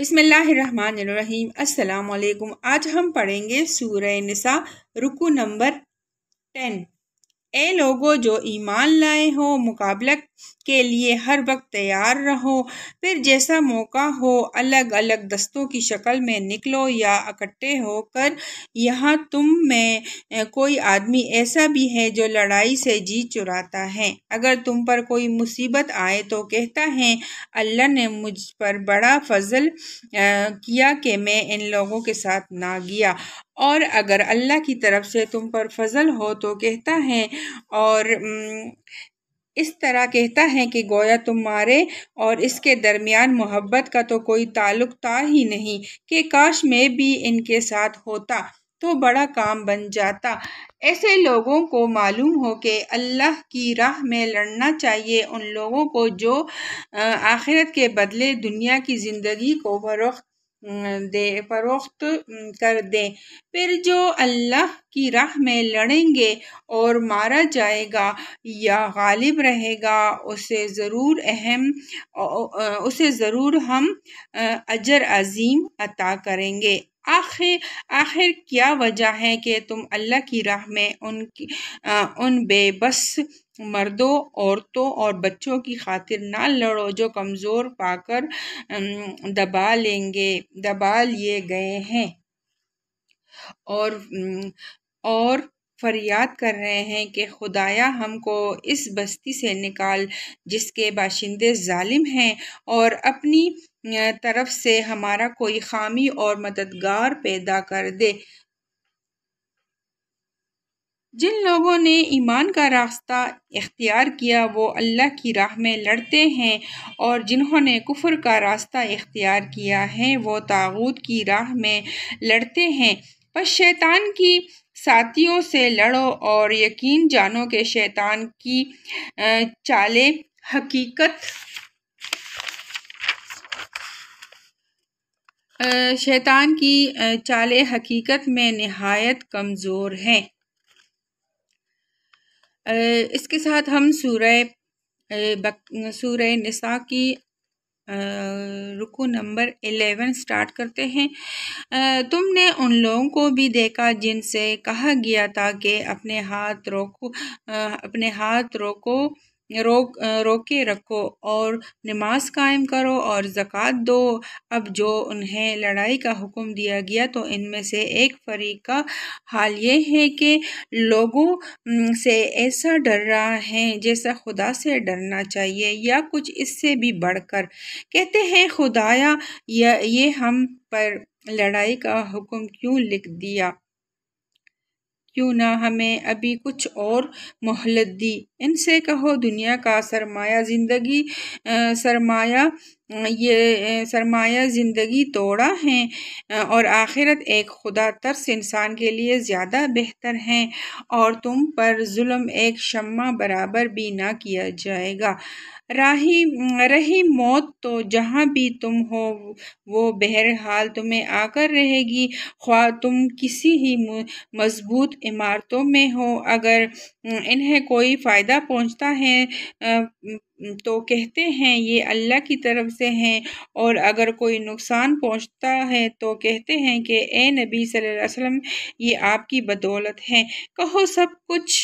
अस्सलाम अल्लाम आज हम पढ़ेंगे सूर्य निसा रुकू नंबर टेन ए लोगों जो ईमान लाए हो मुकाबला के लिए हर वक्त तैयार रहो फिर जैसा मौका हो अलग अलग दस्तों की शक्ल में निकलो या इकट्ठे होकर यहाँ तुम में कोई आदमी ऐसा भी है जो लड़ाई से जी चुराता है अगर तुम पर कोई मुसीबत आए तो कहता है अल्लाह ने मुझ पर बड़ा फजल किया कि मैं इन लोगों के साथ ना गया और अगर अल्लाह की तरफ से तुम पर फजल हो तो कहता है और इस तरह कहता है कि गोया तुम्हारे और इसके दरमियान मोहब्बत का तो कोई ताल्लुक था ही नहीं कि काश मैं भी इनके साथ होता तो बड़ा काम बन जाता ऐसे लोगों को मालूम हो कि अल्लाह की राह में लड़ना चाहिए उन लोगों को जो आखिरत के बदले दुनिया की ज़िंदगी को फरोख्त दे फरोख्त कर दें फिर जो अल्लाह की राह में लड़ेंगे और मारा जाएगा या गालिब रहेगा उसे ज़रूर अहम उसे ज़रूर हम अजर अजीम अता करेंगे आखिर आखिर क्या वजह है कि तुम अल्लाह की राह में उनकी उन बेबस मर्दों औरतों और बच्चों की खातिर ना लड़ो जो कमज़ोर पाकर दबा लेंगे दबा लिए गए हैं और और फरियाद कर रहे हैं कि खुदाया हमको इस बस्ती से निकाल जिसके बाशिंदे जालिम हैं और अपनी तरफ से हमारा कोई खामी और मददगार पैदा कर दे जिन लोगों ने ईमान का रास्ता इख्तियार किया वो अल्लाह की राह में लड़ते हैं और जिन्होंने कुफर का रास्ता इख्तियार किया है वो तागूत की राह में लड़ते हैं पर शैतान की साथियों से लड़ो और यकीन जानो कि शैतान की चालें हकीकत शैतान की चालें हकीकत में नहायत कमज़ोर हैं इसके साथ हम सूरह सूरह निसा की रुको नंबर एलेवन स्टार्ट करते हैं तुमने उन लोगों को भी देखा जिनसे कहा गया था कि अपने हाथ रोको अपने हाथ रोको रोक रोके रखो और नमाज कायम करो और ज़क़़त दो अब जो उन्हें लड़ाई का हुक्म दिया गया तो इनमें से एक फरीक का हाल ये है कि लोगों से ऐसा डर रहा है जैसा खुदा से डरना चाहिए या कुछ इससे भी बढ़कर कहते हैं खुदाया ये हम पर लड़ाई का हुक्म क्यों लिख दिया क्यों ना हमें अभी कुछ और मोहलत दी इनसे कहो दुनिया का सरमाया ज़िंदगी सरमाया ये सरमाया ज़िंदगी तोड़ा है और आखिरत एक खुदा तर्स इंसान के लिए ज़्यादा बेहतर है और तुम पर जुल्म एक शम्मा बराबर भी ना किया जाएगा राही रही मौत तो जहाँ भी तुम हो वो बहरहाल तुम्हें आकर रहेगी ख्वा तुम किसी ही मजबूत इमारतों में हो अगर इन्हें कोई फ़ायदा पहुँचता है तो कहते हैं ये अल्लाह की तरफ से हैं और अगर कोई नुकसान पहुंचता है तो कहते हैं कि ए नबी सल्लल्लाहु अलैहि वसल्लम ये आपकी बदौलत है कहो सब कुछ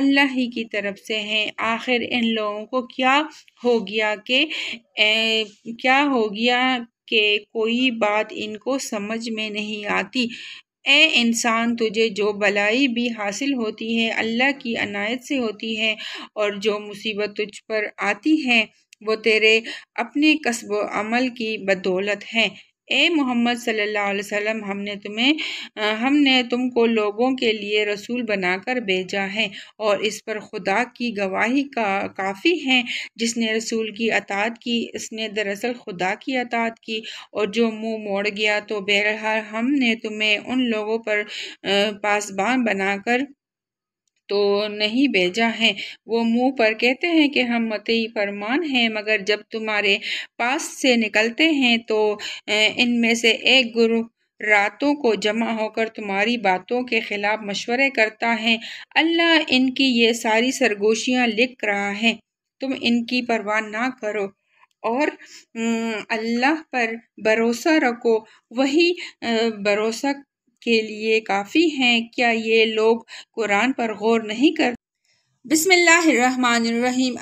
अल्लाह ही की तरफ से हैं आखिर इन लोगों को क्या हो गया कि क्या हो गया कि कोई बात इनको समझ में नहीं आती ए इंसान तुझे जो भलाई भी हासिल होती है अल्लाह की अनायत से होती है और जो मुसीबत तुझ पर आती है वो तेरे अपने कस्ब अमल की बदौलत है ए मोहम्मद सल्लल्लाहु अलैहि वसल्लम हमने तुम्हें हमने तुमको लोगों के लिए रसूल बनाकर भेजा है और इस पर खुदा की गवाही का काफ़ी है जिसने रसूल की अतात की इसने दरअसल खुदा की अतात की और जो मुंह मोड़ गया तो बहरहाल हमने तुम्हें उन लोगों पर पासबान बनाकर तो नहीं भेजा है वो मुंह पर कहते हैं कि हम मतई फरमान हैं मगर जब तुम्हारे पास से निकलते हैं तो इनमें से एक गुरु रातों को जमा होकर तुम्हारी बातों के खिलाफ मशवरे करता है अल्लाह इनकी ये सारी सरगोशियाँ लिख रहा है तुम इनकी परवाह ना करो और अल्लाह पर भरोसा रखो वही भरोसा के लिए काफ़ी हैं क्या ये लोग कुरान पर गौर नहीं कर बिसमीम अल्लाम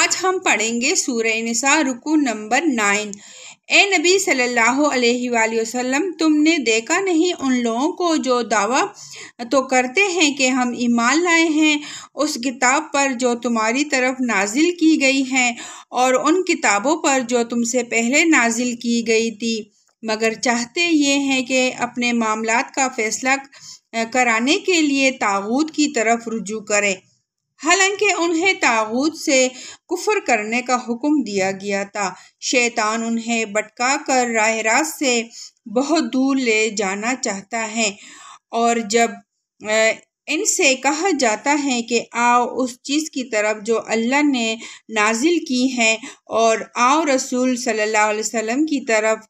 आज हम पढ़ेंगे सूर्य नसा रुकू नंबर नाइन ए नबी सल्लल्लाहु अलैहि वसल्लम तुमने देखा नहीं उन लोगों को जो दावा तो करते हैं कि हम ईमान लाए हैं उस किताब पर जो तुम्हारी तरफ नाजिल की गई है और उन किताबों पर जो तुमसे पहले नाजिल की गई थी मगर चाहते ये हैं कि अपने मामला का फैसला कराने के लिए तागूत की तरफ रुजू करें हालांकि उन्हें तागूत से कुफर करने का हुक्म दिया गया था शैतान उन्हें भटका कर राह रास्त से बहुत दूर ले जाना चाहता है और जब इनसे कहा जाता है कि आओ उस चीज़ की तरफ जो अल्लाह ने नाजिल की है और आओ रसूल सल्लल्लाहु अलैहि वसल्लम की तरफ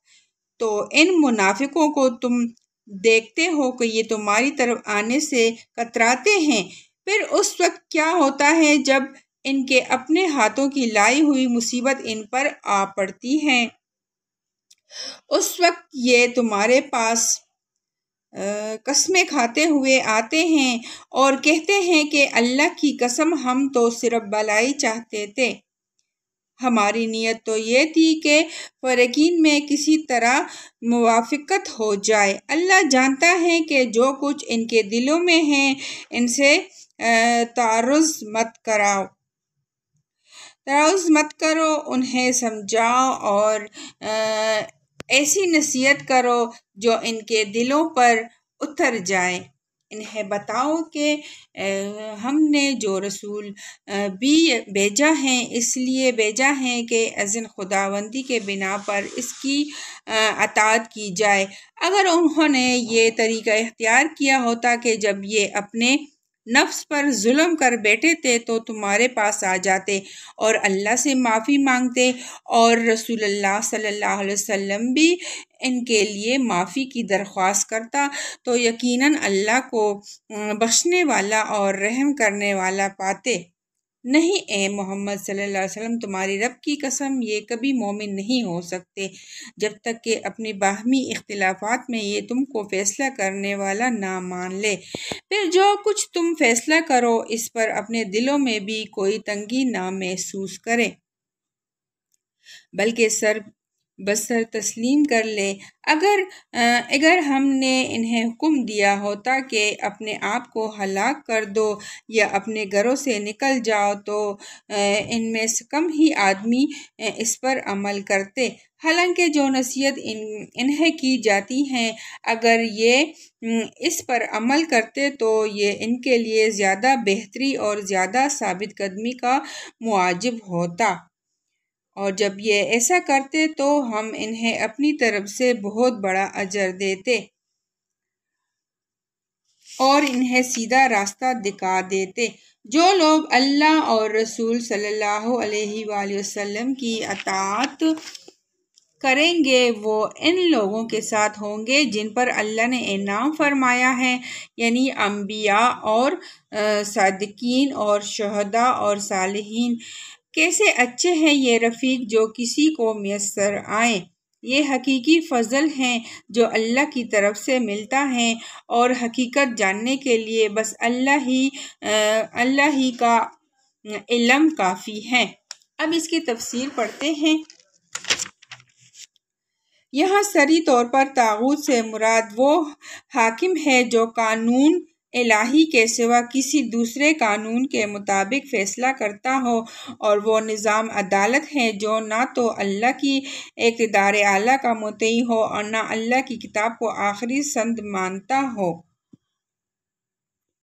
तो इन मुनाफिकों को तुम देखते हो कि ये तुम्हारी तरफ आने से कतराते हैं फिर उस वक्त क्या होता है जब इनके अपने हाथों की लाई हुई मुसीबत इन पर आ पड़ती है उस वक्त ये तुम्हारे पास कस्में खाते हुए आते हैं और कहते हैं कि अल्लाह की कसम हम तो सिर्फ भलाई चाहते थे हमारी नीयत तो ये थी कि फरकिन में किसी तरह मुआफ़त हो जाए अल्लाह जानता है कि जो कुछ इनके दिलों में है इनसे तारुज़ मत कराओ तारुज़ मत करो उन्हें समझाओ और ऐसी नसीहत करो जो इनके दिलों पर उतर जाए इन्हें बताओ कि हमने जो रसूल भी भेजा है इसलिए भेजा है कि अज़न खुदावंदी के बिना पर इसकी अतात की जाए अगर उन्होंने ये तरीका इख्तियार किया होता कि जब ये अपने नफ्स पर जुल्म कर बैठे थे तो तुम्हारे पास आ जाते और अल्लाह से माफ़ी मांगते और अल्लाह सल्लल्लाहु अलैहि वसल्लम भी इनके लिए माफ़ी की दरख्वास्त करता तो यकीनन अल्लाह को बख्शने वाला और रहम करने वाला पाते नहीं ए मोहम्मद सल्लल्लाहु अलैहि वसल्लम तुम्हारी रब की कसम ये कभी मोमिन नहीं हो सकते जब तक कि अपनी बाहमी इख्तलाफात में ये तुमको फ़ैसला करने वाला ना मान ले फिर जो कुछ तुम फैसला करो इस पर अपने दिलों में भी कोई तंगी ना महसूस करें बल्कि सर बसर तस्लीम कर ले अगर अगर हमने इन्हें हुक्म दिया होता कि अपने आप को हलाक कर दो या अपने घरों से निकल जाओ तो इनमें से कम ही आदमी इस पर अमल करते हालांकि जो नसीहत इन इन्हें की जाती हैं अगर ये इस पर अमल करते तो ये इनके लिए ज़्यादा बेहतरी और ज़्यादा साबित कदमी का मुआजब होता और जब ये ऐसा करते तो हम इन्हें अपनी तरफ से बहुत बड़ा अजर देते और इन्हें सीधा रास्ता दिखा देते जो लोग अल्लाह और रसूल सल्लल्लाहु अलैहि वसल्लम की अतात करेंगे वो इन लोगों के साथ होंगे जिन पर अल्लाह ने इनाम फरमाया है यानी अम्बिया और सदकिन और शहदा और सालहीन कैसे अच्छे हैं ये रफ़ीक जो किसी को मैसर आए ये हकीकी फ़जल हैं जो अल्लाह की तरफ से मिलता है और हकीकत जानने के लिए बस अल्लाह ही अल्लाह ही का इलम काफ़ी है अब इसकी तफसीर पढ़ते हैं यहाँ सरी तौर पर ताऊत से मुराद वो हाकिम है जो कानून इलाही के सिवा किसी दूसरे कानून के मुताबिक फ़ैसला करता हो और वो निज़ाम अदालत है जो ना तो अल्लाह की इकदार आला का मुतई हो और ना अल्लाह की किताब को आखिरी संद मानता हो